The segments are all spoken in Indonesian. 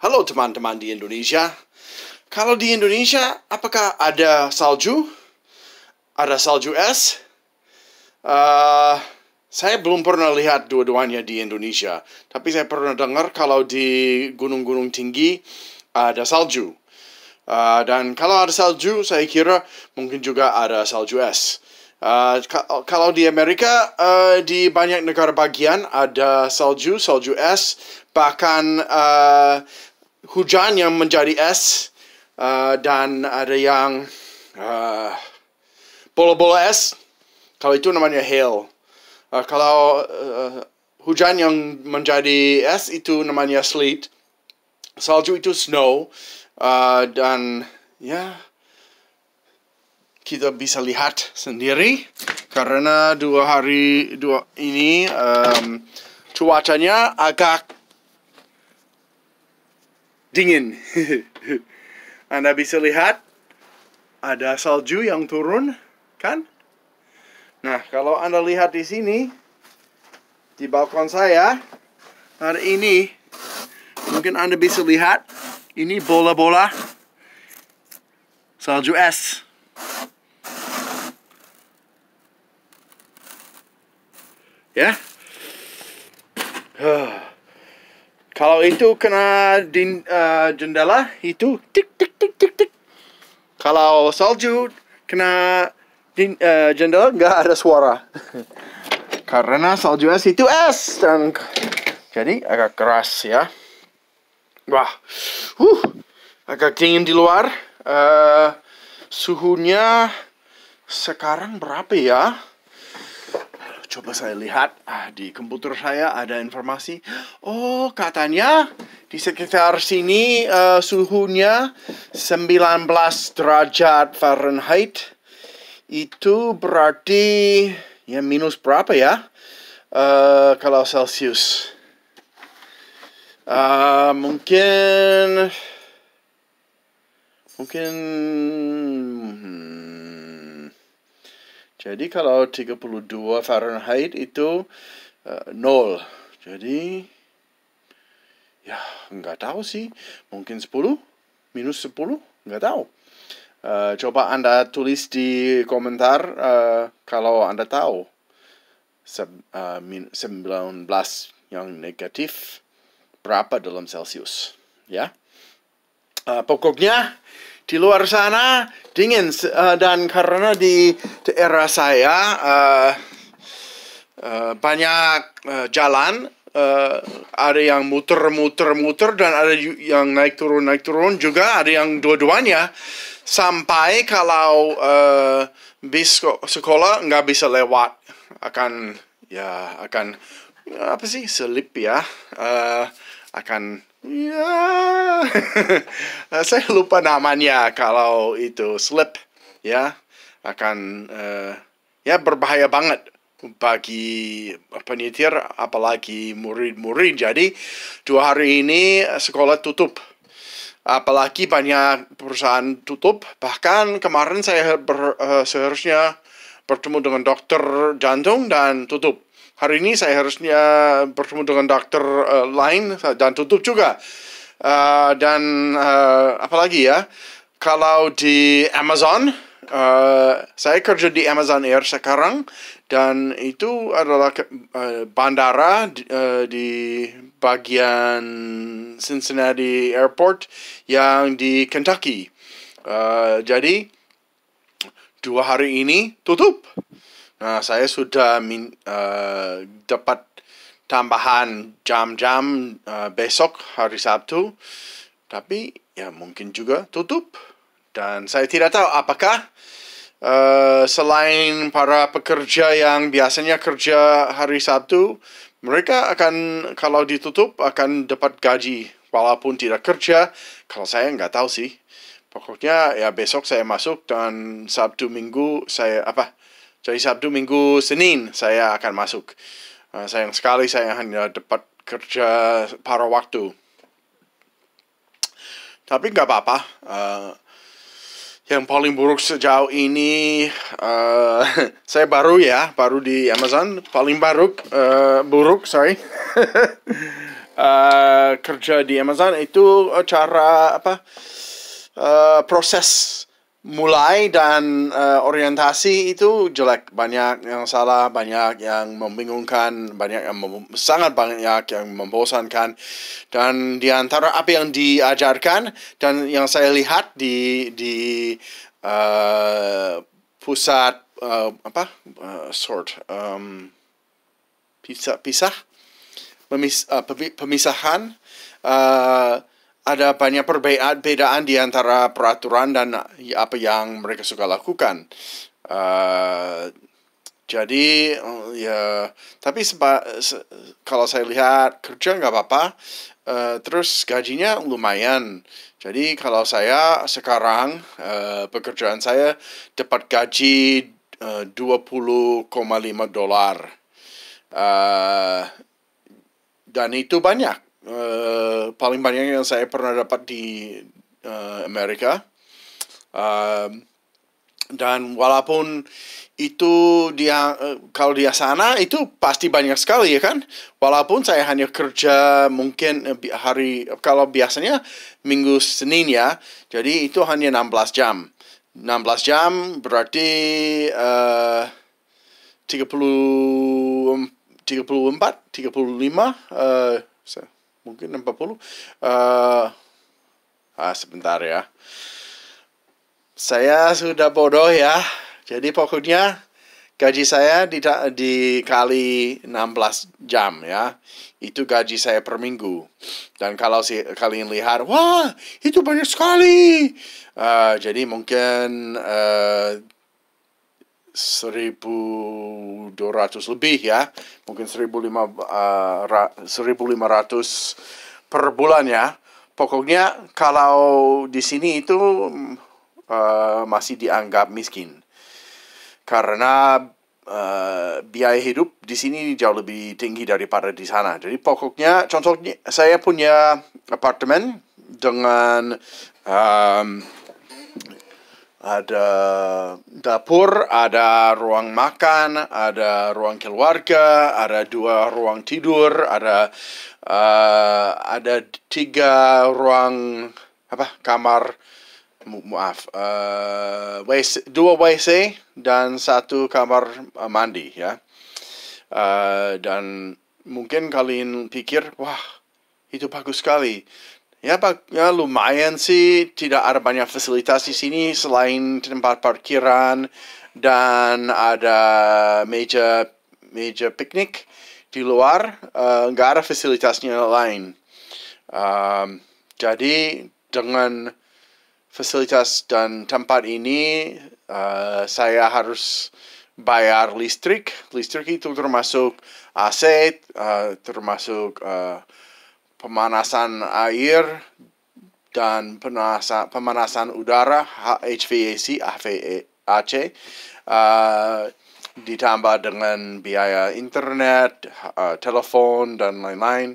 Halo teman-teman di Indonesia. Kalau di Indonesia, apakah ada salju? Ada salju es? Uh, saya belum pernah lihat dua-duanya di Indonesia, tapi saya pernah dengar kalau di gunung-gunung tinggi ada salju. Uh, dan kalau ada salju, saya kira mungkin juga ada salju es. Uh, ka kalau di Amerika, uh, di banyak negara bagian ada salju, salju es, bahkan uh, hujan yang menjadi es uh, dan ada yang bola eh, bola-bola es. Kalau itu namanya hail. Uh, kalau uh, hujan yang menjadi es itu namanya sleet. Salju itu snow. Uh, dan ya kita bisa lihat sendiri karena dua hari dua ini um, cuacanya agak dingin. Anda bisa lihat ada salju yang turun, kan? Nah, kalau Anda lihat di sini di balkon saya hari ini mungkin Anda bisa lihat ini bola-bola salju es. Ya. Yeah? Kalau itu kena di uh, eh, jendela itu tik tik tik tik tik. Kalau salju kena di uh, eh, jendela nggak ada suara. Karena salju es itu es dan jadi agak keras ya. Wah, uh, agak dingin di luar. Uh, suhunya sekarang berapa ya? Coba saya lihat ah, di komputer saya ada informasi. Oh, katanya di sekitar sini uh, suhunya 19 derajat Fahrenheit. Itu berarti ya minus berapa ya? Uh, kalau Celsius. Uh, mungkin mungkin hmm, jadi kalau 32 Fahrenheit itu uh, eh, 0. Jadi ya nggak tahu sih. Mungkin 10? Minus 10? Nggak tahu. Uh, coba Anda tulis di komentar uh, kalau Anda tahu. sembilan uh, 19 yang negatif berapa dalam Celsius. Ya. Uh, pokoknya di luar sana dingin uh, dan karena di daerah saya uh, uh, banyak uh, jalan uh, ada yang muter-muter-muter dan ada yang naik turun naik turun juga ada yang dua-duanya sampai kalau uh, bis sekolah nggak bisa lewat akan ya akan apa sih selip ya uh, akan Ya, saya lupa namanya kalau itu slip, ya akan uh, ya berbahaya banget bagi penyetir apalagi murid-murid. Jadi dua hari ini eh, sekolah tutup. Apalagi banyak perusahaan tutup. Bahkan kemarin saya ber, uh, seharusnya bertemu dengan dokter jantung dan tutup hari ini saya harusnya bertemu dengan dokter uh, lain eh, dan tutup juga. Uh, dan uh, apalagi ya, kalau di Amazon, uh, saya kerja di Amazon Air sekarang dan itu adalah ke, uh, bandara di, uh, di bagian Cincinnati Airport yang di Kentucky. Uh, jadi dua hari ini tutup. Nah, saya sudah min, uh, dapat tambahan jam-jam uh, besok hari Sabtu, tapi ya mungkin juga tutup. Dan saya tidak tahu apakah uh, selain para pekerja yang biasanya kerja hari Sabtu, mereka akan kalau ditutup akan dapat gaji walaupun tidak kerja. Kalau saya nggak tahu sih. Pokoknya ya besok saya masuk dan Sabtu Minggu saya apa jadi Sabtu, Minggu, Senin saya akan masuk. Uh, sayang sekali saya hanya dapat kerja paruh waktu. Tapi nggak apa-apa. Uh, yang paling buruk sejauh ini uh, saya baru ya, baru di Amazon. Paling baru uh, buruk, sorry. uh, kerja di Amazon itu cara apa? Uh, proses mulai dan uh, orientasi itu jelek banyak yang salah banyak yang membingungkan banyak yang mem sangat banyak yang membosankan dan di antara apa yang diajarkan dan yang saya lihat di di uh, pusat uh, apa uh, sort um, pisah pisah pemis, uh, pemisahan uh, ada banyak perbedaan-perbedaan di antara peraturan dan ya, apa yang mereka suka lakukan. Uh, jadi eh, ya, tapi seba, se, kalau saya lihat kerja nggak apa-apa, uh, terus gajinya lumayan. Jadi kalau saya sekarang uh, pekerjaan saya dapat gaji uh, 20,5 dolar. dan itu banyak Eh, paling banyak yang saya pernah dapat di uh, Amerika. Uh, dan walaupun itu dia eh, kalau dia sana itu pasti banyak sekali ya kan walaupun saya hanya kerja mungkin hari kalau biasanya minggu Senin ya jadi itu hanya 16 jam 16 jam berarti uh, 30 34 35 uh, mungkin 40 uh, eh, ah sebentar ya saya sudah bodoh ya jadi pokoknya gaji saya di dikali 16 jam ya. Itu gaji saya per minggu. Dan kalau si kalian lihat, wah, itu banyak sekali. Uh, jadi mungkin uh, 1200 lebih ya mungkin 1500 eh, per bulan ya pokoknya kalau di sini itu uh, masih dianggap miskin karena uh, biaya hidup di sini jauh lebih tinggi daripada di sana jadi pokoknya contohnya saya punya apartemen dengan um, ada dapur, ada ruang makan, ada ruang keluarga, ada dua ruang tidur, ada uh, ada tiga ruang apa kamar maaf uh, eh, WC, dua WC dan satu kamar eh, mandi ya uh, dan mungkin kalian pikir wah itu bagus sekali Ya, pak, ya lumayan sih. Tidak ada banyak fasilitas di sini selain tempat parkiran dan ada meja meja piknik di luar. Eh, nggak uh, ada fasilitasnya lain. Um, jadi dengan fasilitas dan tempat ini uh, saya harus bayar listrik. Listrik itu termasuk AC, uh, eh, termasuk uh, pemanasan air dan pemanasan, pemanasan udara HVAC HVAC uh, ditambah dengan biaya internet, uh, telepon dan lain-lain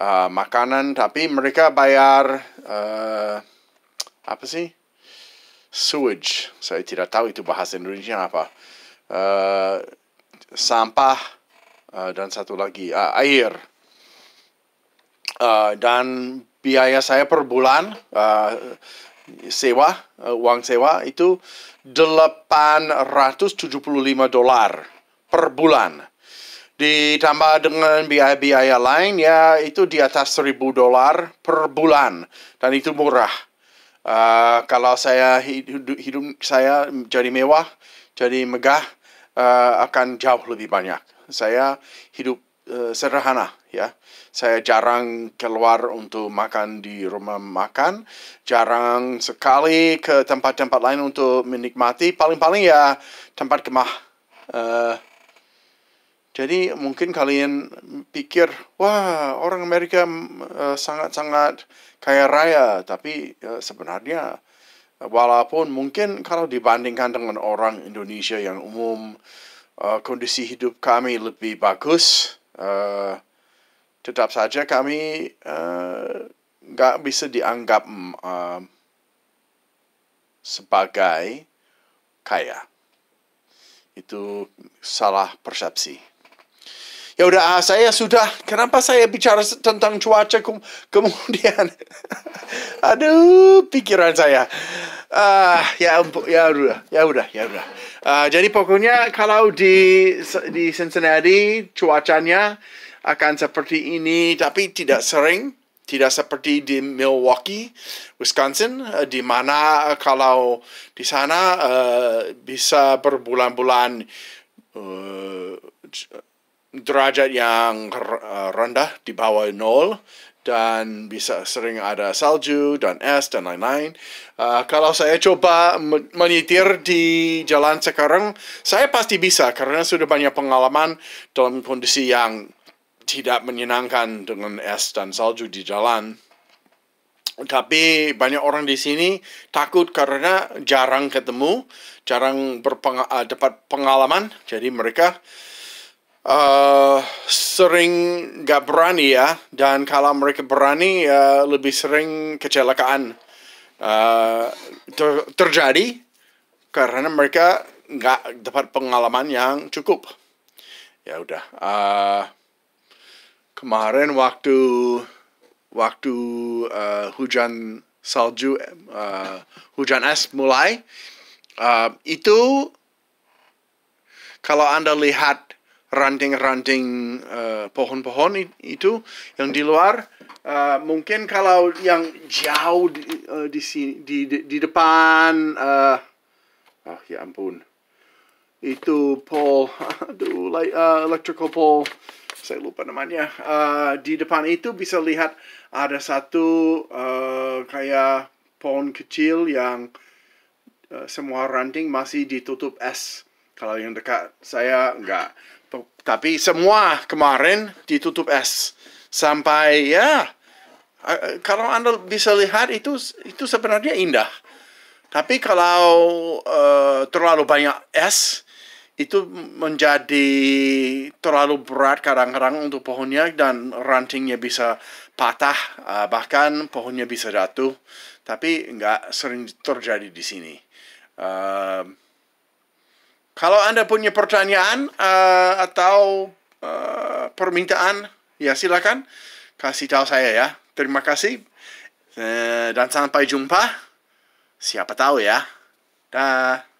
uh, makanan tapi mereka bayar uh, apa sih sewage saya tidak tahu itu bahasa Indonesia apa uh, sampah uh, dan satu lagi uh, air uh, dan biaya saya per bulan uh, sewa uh, uang sewa itu 875 dolar per bulan ditambah dengan biaya-biaya lain ya itu di atas 1000 dolar per bulan dan itu murah uh, kalau saya hidup, hidup saya jadi mewah jadi megah uh, akan jauh lebih banyak saya hidup Eh, sederhana ya. Saya jarang keluar untuk makan di rumah makan, jarang sekali ke tempat-tempat lain untuk menikmati. Paling-paling ya tempat kemah. Uh, eh, jadi mungkin kalian pikir, wah orang Amerika eh, sangat-sangat uh, kaya raya, tapi uh, sebenarnya walaupun mungkin kalau dibandingkan dengan orang Indonesia yang umum, uh, kondisi hidup kami lebih bagus Uh, tetap saja kami eh, nggak uh, bisa dianggap uh, sebagai kaya. Itu salah persepsi. Ya udah, ah, saya sudah. Kenapa saya bicara tentang cuaca kemudian? Aduh, pikiran saya. Ah, uh, ya ya udah, ya udah, ya udah. Eh, jadi pokoknya kalau di di Cincinnati cuacanya akan seperti ini, tapi tidak sering, tidak seperti di Milwaukee, Wisconsin, eh, di mana eh, kalau di sana uh, bisa berbulan-bulan uh, derajat yang rendah di bawah nol dan bisa sering ada salju dan es dan lain-lain. Uh, kalau saya coba menyetir di jalan sekarang, saya pasti bisa karena sudah banyak pengalaman dalam kondisi yang tidak menyenangkan dengan es dan salju di jalan. Tapi banyak orang di sini takut karena jarang ketemu, jarang berpengalaman, eh, dapat pengalaman, jadi mereka Eh, sering gak berani ya dan kalau mereka berani uh, lebih sering kecelakaan uh, ter terjadi karena mereka nggak dapat pengalaman yang cukup ya udah uh, kemarin waktu waktu uh, hujan salju uh, hujan es mulai uh, itu kalau anda lihat ranting-ranting pohon eh, pohon-pohon itu yang di luar uh, mungkin kalau yang jauh di uh, di, sini, di, di di depan uh, oh ya ampun itu pole aduh uh, electrical pole saya lupa namanya uh, di depan itu bisa lihat ada satu uh, kayak pohon kecil yang uh, semua ranting masih ditutup es kalau yang dekat saya enggak Gitu. Tapi semua kemarin ditutup es sampai ya eh, eh, kalau anda bisa lihat itu itu sebenarnya indah. Tapi kalau uh, terlalu banyak es itu menjadi terlalu berat kadang-kadang untuk pohonnya dan rantingnya bisa patah uh, bahkan pohonnya bisa jatuh. Tapi nggak sering terjadi di sini. Uh, kalau Anda punya pertanyaan uh, atau uh, permintaan, ya silakan kasih tahu saya ya. Terima kasih. Eh, dan sampai jumpa. Siapa tahu ya. Dah.